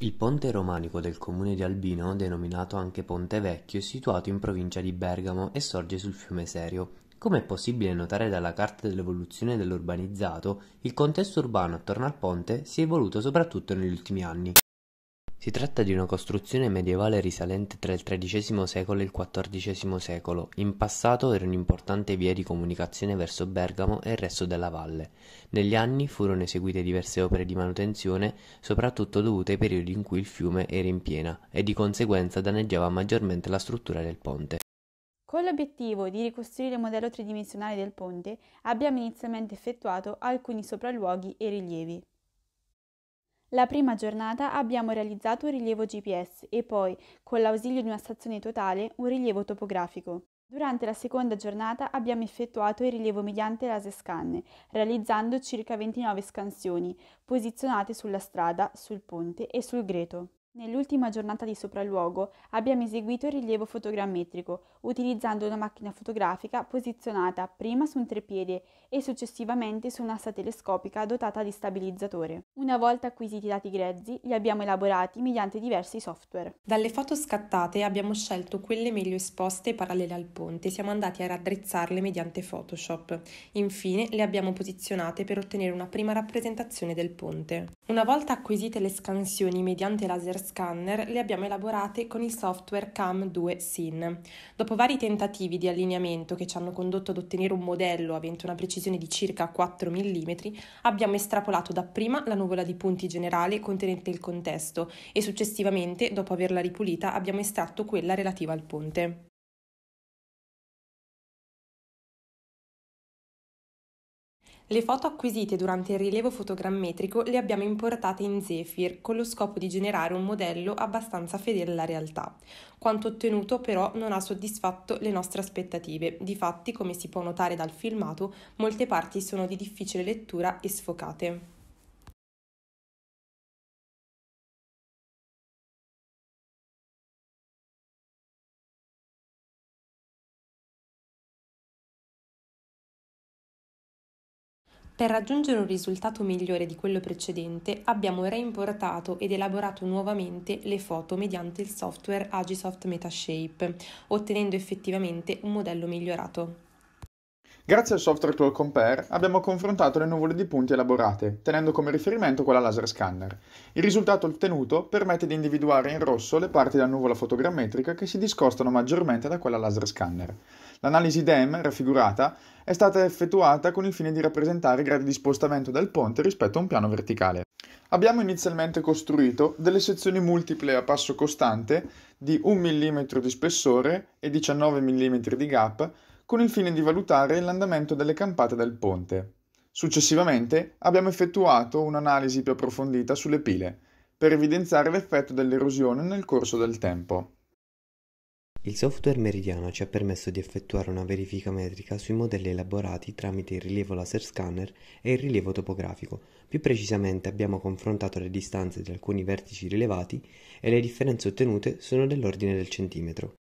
Il ponte romanico del comune di Albino, denominato anche Ponte Vecchio, è situato in provincia di Bergamo e sorge sul fiume Serio. Come è possibile notare dalla carta dell'evoluzione dell'urbanizzato, il contesto urbano attorno al ponte si è evoluto soprattutto negli ultimi anni. Si tratta di una costruzione medievale risalente tra il XIII secolo e il XIV secolo, in passato era un'importante via di comunicazione verso Bergamo e il resto della valle. Negli anni furono eseguite diverse opere di manutenzione, soprattutto dovute ai periodi in cui il fiume era in piena e di conseguenza danneggiava maggiormente la struttura del ponte. Con l'obiettivo di ricostruire il modello tridimensionale del ponte, abbiamo inizialmente effettuato alcuni sopralluoghi e rilievi. La prima giornata abbiamo realizzato un rilievo GPS e poi, con l'ausilio di una stazione totale, un rilievo topografico. Durante la seconda giornata abbiamo effettuato il rilievo mediante laser scan, realizzando circa 29 scansioni, posizionate sulla strada, sul ponte e sul greto. Nell'ultima giornata di sopralluogo abbiamo eseguito il rilievo fotogrammetrico utilizzando una macchina fotografica posizionata prima su un trepiede e successivamente su un'asta telescopica dotata di stabilizzatore. Una volta acquisiti i dati grezzi, li abbiamo elaborati mediante diversi software. Dalle foto scattate abbiamo scelto quelle meglio esposte parallele al ponte e siamo andati a raddrizzarle mediante Photoshop. Infine le abbiamo posizionate per ottenere una prima rappresentazione del ponte. Una volta acquisite le scansioni mediante laser scanner le abbiamo elaborate con il software CAM2 SIN. Dopo vari tentativi di allineamento che ci hanno condotto ad ottenere un modello avente una precisione di circa 4 mm, abbiamo estrapolato dapprima la nuvola di punti generale contenente il contesto e successivamente, dopo averla ripulita, abbiamo estratto quella relativa al ponte. Le foto acquisite durante il rilievo fotogrammetrico le abbiamo importate in Zephyr con lo scopo di generare un modello abbastanza fedele alla realtà. Quanto ottenuto però non ha soddisfatto le nostre aspettative, difatti come si può notare dal filmato molte parti sono di difficile lettura e sfocate. Per raggiungere un risultato migliore di quello precedente abbiamo reimportato ed elaborato nuovamente le foto mediante il software Agisoft Metashape, ottenendo effettivamente un modello migliorato. Grazie al software Tool Compare abbiamo confrontato le nuvole di punti elaborate, tenendo come riferimento quella laser scanner. Il risultato ottenuto permette di individuare in rosso le parti della nuvola fotogrammetrica che si discostano maggiormente da quella laser scanner. L'analisi DEM, raffigurata, è stata effettuata con il fine di rappresentare i gradi di spostamento del ponte rispetto a un piano verticale. Abbiamo inizialmente costruito delle sezioni multiple a passo costante di 1 mm di spessore e 19 mm di gap con il fine di valutare l'andamento delle campate del ponte. Successivamente abbiamo effettuato un'analisi più approfondita sulle pile, per evidenziare l'effetto dell'erosione nel corso del tempo. Il software Meridiano ci ha permesso di effettuare una verifica metrica sui modelli elaborati tramite il rilievo laser scanner e il rilievo topografico. Più precisamente abbiamo confrontato le distanze di alcuni vertici rilevati e le differenze ottenute sono dell'ordine del centimetro.